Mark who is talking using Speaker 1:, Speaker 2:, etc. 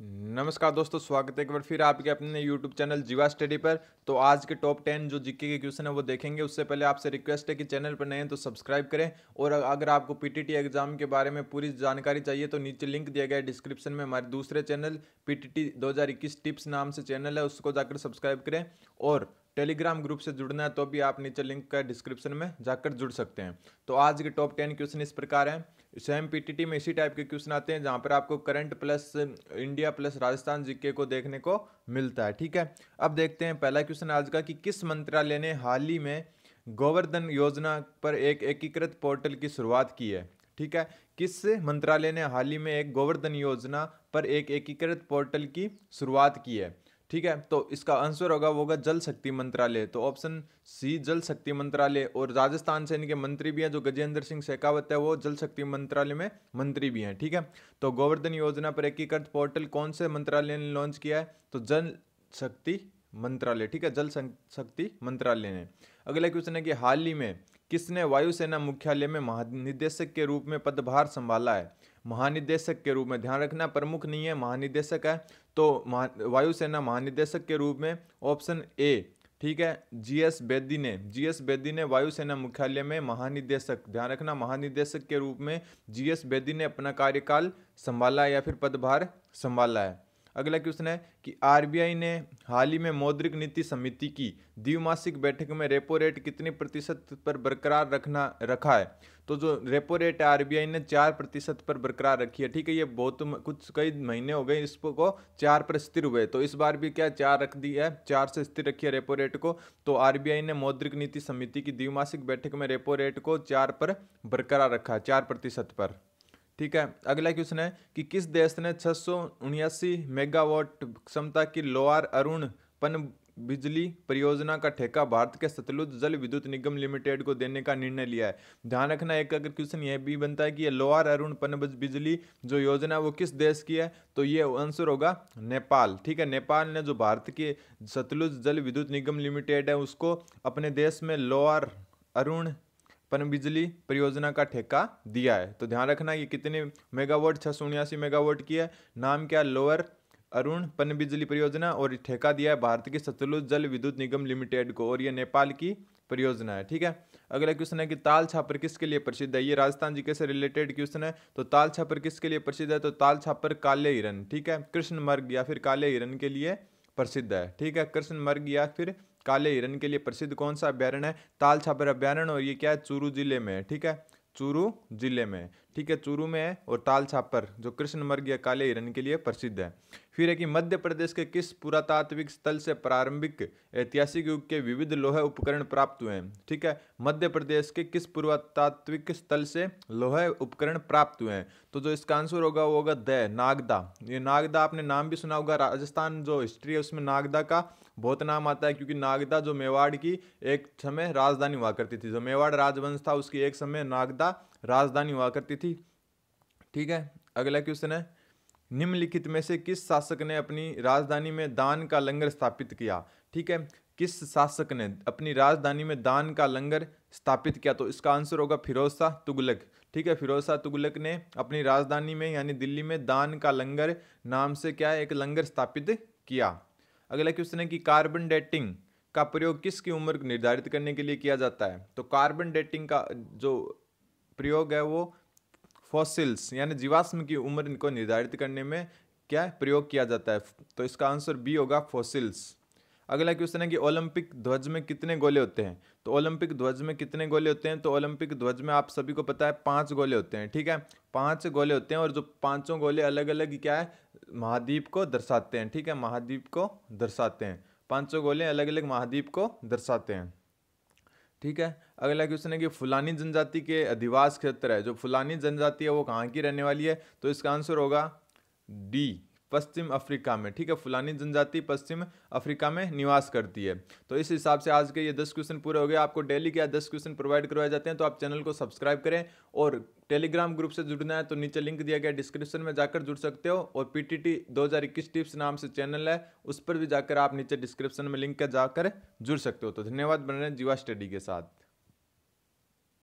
Speaker 1: नमस्कार दोस्तों स्वागत है एक बार फिर आपके अपने यूट्यूब चैनल जीवा स्टडी पर तो आज के टॉप टेन जो जीके के क्वेश्चन है वो देखेंगे उससे पहले आपसे रिक्वेस्ट है कि चैनल पर नए हैं तो सब्सक्राइब करें और अगर आपको पीटीटी एग्जाम के बारे में पूरी जानकारी चाहिए तो नीचे लिंक दिया गया है डिस्क्रिप्शन में हमारे दूसरे चैनल पी टी टिप्स नाम से चैनल है उसको जाकर सब्सक्राइब करें और टेलीग्राम ग्रुप से जुड़ना है तो भी आप नीचे लिंक का डिस्क्रिप्शन में जाकर जुड़ सकते हैं तो आज के टॉप टेन क्वेश्चन इस प्रकार हैं सेम पीटीटी में इसी टाइप के क्वेश्चन आते हैं जहाँ पर आपको current plus India plus Rajasthan GK को देखने को मिलता है ठीक है अब देखते हैं पहला क्वेश्चन आज का कि किस मंत्रालय ने हाल ही में गोवर्धन योजना पर एक एकीकृत पोर्टल की शुरुआत की है ठीक है किस मंत्रालय ने हाल ही में एक गोवर्धन योजना पर एक एकीकृत पोर्टल की शुरुआत की है ठीक है तो इसका आंसर होगा वो होगा जल शक्ति मंत्रालय तो ऑप्शन सी जल शक्ति मंत्रालय और राजस्थान से इनके मंत्री भी हैं जो गजेंद्र सिंह शेखावत है वो जल शक्ति मंत्रालय में मंत्री भी हैं ठीक है तो गोवर्धन योजना पर एकीकृत पोर्टल कौन से मंत्रालय ने लॉन्च किया है तो जल शक्ति मंत्रालय ठीक है जल शक्ति मंत्रालय ने अगला क्वेश्चन है कि हाल ही में किसने वायुसेना मुख्यालय में महानिदेशक के रूप में पदभार संभाला है महानिदेशक के रूप में ध्यान रखना प्रमुख नहीं है महानिदेशक है तो महा वायुसेना महानिदेशक के रूप में ऑप्शन ए ठीक है जीएस बेदी ने जीएस बेदी ने वायुसेना मुख्यालय में महानिदेशक ध्यान रखना महानिदेशक के रूप में जीएस बेदी ने अपना कार्यकाल संभाला या फिर पदभार संभाला है अगला क्वेश्चन है कि आरबीआई ने हाल ही में मौद्रिक नीति समिति की द्विमासिक बैठक में रेपो रेट कितने प्रतिशत पर बरकरार रखना रखा है तो जो रेपो रेट है आरबीआई ने चार प्रतिशत पर बरकरार रखी है ठीक है ये बहुत कुछ कई महीने हो गए इसको चार पर स्थिर हुए तो इस बार भी क्या चार रख दी है चार से स्थिर रखी है रेपो रेट को तो आरबीआई ने मौद्रिक नीति समिति की द्विमासिक बैठक में रेपो रेट को चार पर बरकरार रखा है चार प्रतिशत पर ठीक है अगला क्वेश्चन है कि किस देश ने छः मेगावाट क्षमता की लोअर अरुण पन बिजली परियोजना का ठेका भारत के सतलुज जल विद्युत निगम लिमिटेड को देने का निर्णय लिया है ध्यान रखना एक अगर क्वेश्चन यह भी बनता है कि यह लोअर अरुण पन बिजली जो योजना है वो किस देश की है तो ये आंसर होगा नेपाल ठीक है नेपाल ने जो भारत के सतलुज जल विद्युत निगम लिमिटेड है उसको अपने देश में लोअर अरुण पनबिजली परियोजना का ठेका दिया है तो ध्यान रखना ये कितने मेगावाट छः सौ उन्यासी मेगावाट की है नाम क्या लोअर अरुण पनबिजली परियोजना और ठेका दिया है भारत की सतलुज जल विद्युत निगम लिमिटेड को और ये नेपाल की परियोजना है ठीक है अगला क्वेश्चन है कि ताल छापर किसके लिए प्रसिद्ध है ये राजस्थान जी के से रिलेटेड क्वेश्चन है तो ताल छापर किसके लिए प्रसिद्ध है तो ताल छापर काले हिरन ठीक है कृष्ण मर्ग या फिर काले हिरन के लिए प्रसिद्ध है ठीक है कृष्ण मर्ग या फिर काले हिरन के लिए प्रसिद्ध कौन सा अभ्यारण्य है ताल छापर अभ्यारण और ये क्या है चूरू जिले में ठीक है चूरू जिले में ठीक है चूरू में है और ताल छापर जो कृष्ण मर्ग या काले हिरन के लिए प्रसिद्ध है फिर है कि मध्य प्रदेश के किस पुरातात्विक स्थल से प्रारंभिक ऐतिहासिक युग के विविध लोह उपकरण प्राप्त हुए हैं ठीक है मध्य प्रदेश के किस पुरातात्विक स्थल से लोह उपकरण प्राप्त हुए हैं तो जो इसका आंसर होगा वो होगा द नागदा ये नागदा आपने नाम भी सुना होगा राजस्थान जो हिस्ट्री है उसमें नागदा का बहुत नाम आता है क्योंकि नागदा जो मेवाड़ की एक समय राजधानी हुआ करती थी जो मेवाड़ राजवंश था उसकी एक समय नागदा राजधानी हुआ करती थी थी ठीक है अगला क्वेश्चन है निम्नलिखित में से किस शासक ने अपनी राजधानी में दान का लंगर स्थापित किया ठीक है किस शासक ने अपनी राजधानी में दान का लंगर स्थापित किया तो इसका आंसर होगा फिरोज शाह तुगलक ठीक है फिरोज शाह तुगलक ने अपनी राजधानी में यानी दिल्ली में दान का लंगर नाम से क्या है एक लंगर स्थापित किया अगला क्वेश्चन है कि कार्बन डेटिंग का प्रयोग किसकी उम्र निर्धारित करने के लिए किया जाता है तो कार्बन डेटिंग का जो प्रयोग है वो फॉसिल्स यानी जीवाश्म की उम्र इनको निर्धारित करने में क्या प्रयोग किया जाता है तो इसका आंसर बी होगा फॉसिल्स अगला क्वेश्चन है कि ओलंपिक ध्वज में कितने गोले होते हैं तो ओलंपिक ध्वज में कितने गोले होते हैं तो ओलंपिक ध्वज में आप सभी को पता है पांच गोले होते हैं ठीक है पांच गोले होते हैं और जो पांचों गोले अलग अलग क्या है महाद्वीप को दर्शाते हैं ठीक है महाद्वीप को दर्शाते हैं पांचों गोले अलग अलग महाद्वीप को दर्शाते हैं ठीक है अगला क्वेश्चन है कि फुलानी जनजाति के अधिवास क्षेत्र है जो फुलानी जनजाति है वो कहाँ की रहने वाली है तो इसका आंसर होगा डी पश्चिम अफ्रीका में ठीक है फुलानी जनजाति पश्चिम अफ्रीका में निवास करती है तो इस हिसाब से आज के ये दस क्वेश्चन पूरे हो गए आपको डेली के दस क्वेश्चन प्रोवाइड करवाए जाते हैं तो आप चैनल को सब्सक्राइब करें और टेलीग्राम ग्रुप से जुड़ना है तो नीचे लिंक दिया गया डिस्क्रिप्शन में जाकर जुड़ सकते हो और पी टी टिप्स नाम से चैनल है उस पर भी जाकर आप नीचे डिस्क्रिप्शन में लिंक जाकर जुड़ सकते हो तो धन्यवाद बन रहे जीवा स्टडी के साथ